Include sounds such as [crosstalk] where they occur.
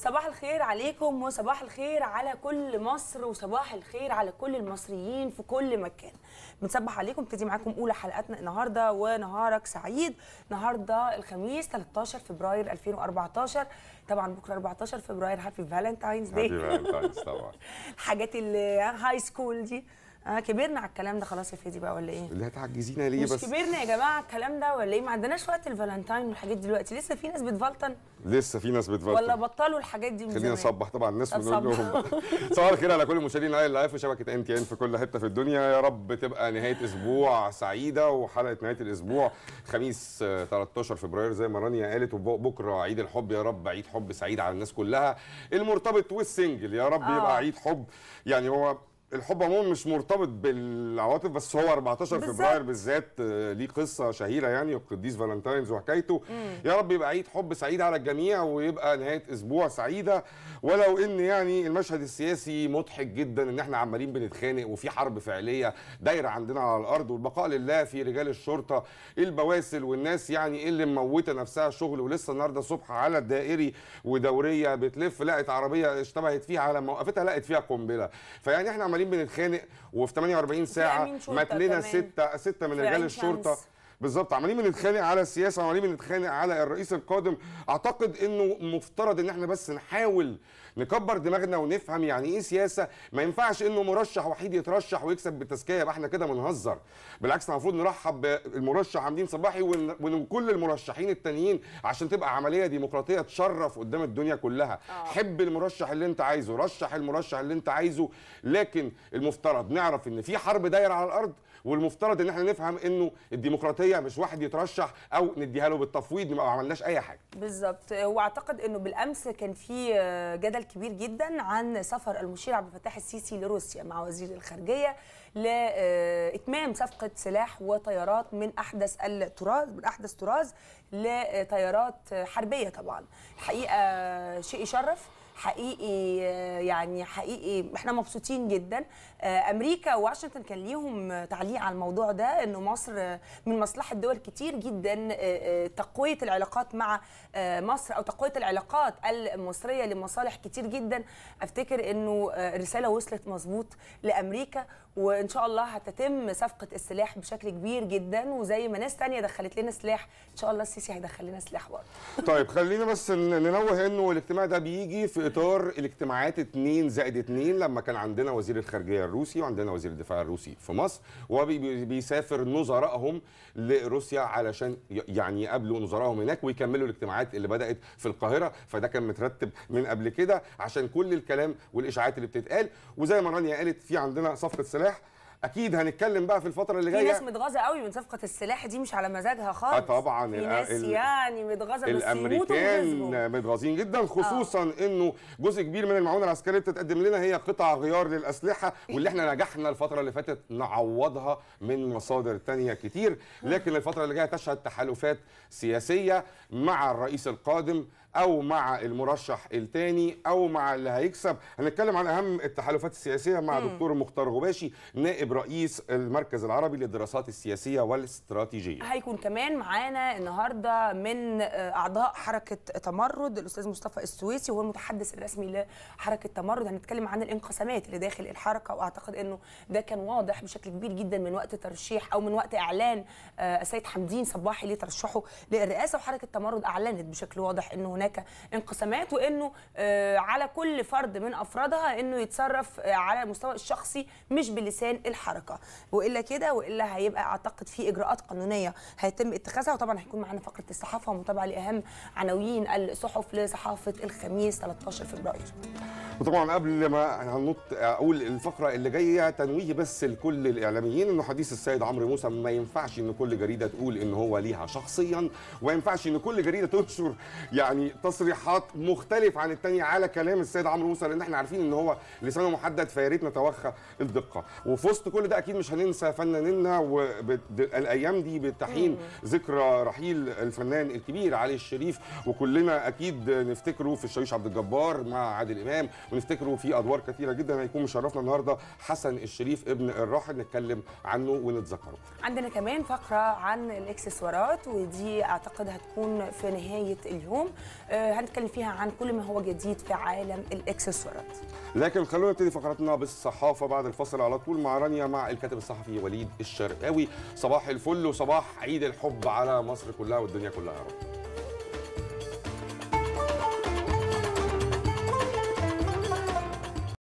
صباح الخير عليكم وصباح الخير على كل مصر وصباح الخير على كل المصريين في كل مكان بنصبح عليكم بتدي معاكم اولى حلقاتنا النهارده ونهارك سعيد النهارده الخميس 13 فبراير 2014 طبعا بكره 14 فبراير هابي فالنتاينز داي هابي فالنتاينز طبعا [laughs] الحاجات الهاي سكول دي اه كبرنا على الكلام ده خلاص يا فادي بقى ولا ايه؟ لا هتعجزينا ليه مش بس؟ مش كبرنا يا جماعه الكلام ده ولا ايه؟ ما عندناش وقت الفالنتاين والحاجات دلوقتي لسه في ناس بتفلتن؟ لسه في ناس بتفلتن ولا بطلوا الحاجات دي من خلينا نصبح طبعا الناس بنقول لهم [laughs] صباح الخير على كل المشاهدين اي اللايف وشبكه ان تي ان في كل حته في الدنيا يا رب تبقى نهايه اسبوع سعيده وحلقه نهايه الاسبوع خميس 13 آه، فبراير زي ما رانيا قالت وبكره عيد الحب يا رب عيد حب سعيد على الناس كلها المرتبط والسنجل يا رب آه. يبقى عيد حب يعني هو الحب عموما مش مرتبط بالعواطف بس هو 14 فبراير بالذات آه، ليه قصه شهيره يعني القديس فالنتاينز وحكايته يا رب يبقى عيد حب سعيد على الجميع ويبقى نهايه اسبوع سعيده ولو ان يعني المشهد السياسي مضحك جدا ان احنا عمالين بنتخانق وفي حرب فعليه دايره عندنا على الارض والبقاء لله في رجال الشرطه البواسل والناس يعني اللي مموته نفسها شغل ولسه النهارده الصبح على الدائري ودوريه بتلف لقت عربيه اشتبهت فيها على وقفتها لقت فيها قنبله فيعني احنا عمالين وعمالين بنتخانق وفي 48 ساعه مات لنا سته سته من رجال الشرطه بالظبط عمالين بنتخانق على السياسه وعمالين بنتخانق على الرئيس القادم اعتقد انه مفترض ان احنا بس نحاول نكبر دماغنا ونفهم يعني ايه سياسه ما ينفعش انه مرشح وحيد يترشح ويكسب بالتزكيه يبقى احنا كده بنهزر بالعكس المفروض نرحب بالمرشح عمدين صباحي وكل المرشحين التانيين عشان تبقى عمليه ديمقراطيه تشرف قدام الدنيا كلها آه. حب المرشح اللي انت عايزه رشح المرشح اللي انت عايزه لكن المفترض نعرف ان في حرب دايره على الارض والمفترض ان احنا نفهم انه الديمقراطيه مش واحد يترشح او نديها له بالتفويض ما عملناش اي حاجه بالظبط واعتقد انه بالامس كان في جدل كبير جدا عن سفر المشير عبد الفتاح السيسي لروسيا مع وزير الخارجيه لاتمام صفقه سلاح وطيارات من احدث الطراز من احدث طراز لطيارات حربيه طبعا الحقيقه شيء يشرف حقيقي آه، يعني حقيقي احنا مبسوطين جدا آه، امريكا وواشنطن كان ليهم تعليق على الموضوع ده ان مصر من مصلحه دول كتير جدا آه، تقويه العلاقات مع مصر او تقويه العلاقات المصريه لمصالح كتير جدا افتكر انه الرساله وصلت مظبوط لامريكا وان شاء الله هتتم صفقه السلاح بشكل كبير جدا وزي ما ناس ثانيه دخلت لنا سلاح ان شاء الله السيسي هيدخل لنا سلاح برضه طيب خلينا بس ننوه انه الاجتماع ده بيجي في اطار الاجتماعات 2 زائد 2 لما كان عندنا وزير الخارجيه الروسي وعندنا وزير الدفاع الروسي في مصر وبيسافر نظرائهم لروسيا علشان يعني يقابلوا نظرائهم هناك ويكملوا الاجتماعات اللي بدات في القاهره فده كان مترتب من قبل كده عشان كل الكلام والاشاعات اللي بتتقال وزي ما رانيا قالت في عندنا صفقه سلاح السلاح اكيد هنتكلم بقى في الفتره اللي جايه في ناس متغاظه قوي من صفقه السلاح دي مش على مزاجها آه، خالص آه طبعا في ناس يعني متغاظه بس الامريكان متغاظين جدا آه. خصوصا آه. انه جزء كبير من المعونه العسكريه بتتقدم لنا هي قطع غيار للاسلحه [laughs] واللي احنا نجحنا الفتره اللي فاتت نعوضها من مصادر تانية كتير لكن الفتره اللي جايه تشهد تحالفات سياسيه مع الرئيس القادم او مع المرشح الثاني او مع اللي هيكسب هنتكلم عن اهم التحالفات السياسيه مع دكتور مختار غباشي نائب رئيس المركز العربي للدراسات السياسيه والاستراتيجيه هيكون كمان معانا النهارده من آه، اعضاء حركه تمرد الاستاذ مصطفى السويسي وهو المتحدث الرسمي لحركه تمرد هنتكلم عن الانقسامات اللي داخل الحركه واعتقد انه ده كان واضح بشكل كبير جدا من وقت ترشيح او من وقت اعلان آه، السيد حمدين صباحي لترشحه للرئاسه وحركه تمرد اعلنت بشكل واضح انه هناك انقسامات وانه آه، على كل فرد من افرادها انه يتصرف آه، على المستوى الشخصي مش بلسان الحركه والا كده والا هيبقى اعتقد في اجراءات قانونيه هيتم اتخاذها وطبعا هيكون معانا فقره الصحافه ومتابعه لاهم عناوين الصحف لصحافه الخميس 13 فبراير وطبعا قبل ما هنط اقول الفقره اللي جايه تنويه بس لكل الاعلاميين انه حديث السيد عمرو موسى ما ينفعش ان كل جريده تقول ان هو ليها شخصيا وما ينفعش ان كل جريده تنشر يعني تصريحات مختلف عن الثانيه على كلام السيد عمرو موسى لان احنا عارفين ان هو لسانه محدد فيا ريت نتوخى الدقه وفي وسط كل ده اكيد مش هننسى فنانينا والايام دي بتحين ذكرى رحيل الفنان الكبير علي الشريف وكلنا اكيد نفتكره في الشويش عبد الجبار مع عادل امام ونفتكره في ادوار كثيره جدا هيكون مشرفنا النهارده حسن الشريف ابن الراحل نتكلم عنه ونتذكره عندنا كمان فقره عن الاكسسوارات ودي اعتقد هتكون في نهايه اليوم آه، هنتكلم فيها عن كل ما هو جديد في عالم الاكسسوارات لكن خلونا نبتدي فقرتنا بالصحافه بعد الفصل على طول مع رانيا مع الكاتب الصحفي وليد الشرقاوي صباح الفل وصباح عيد الحب على مصر كلها والدنيا كلها يا رب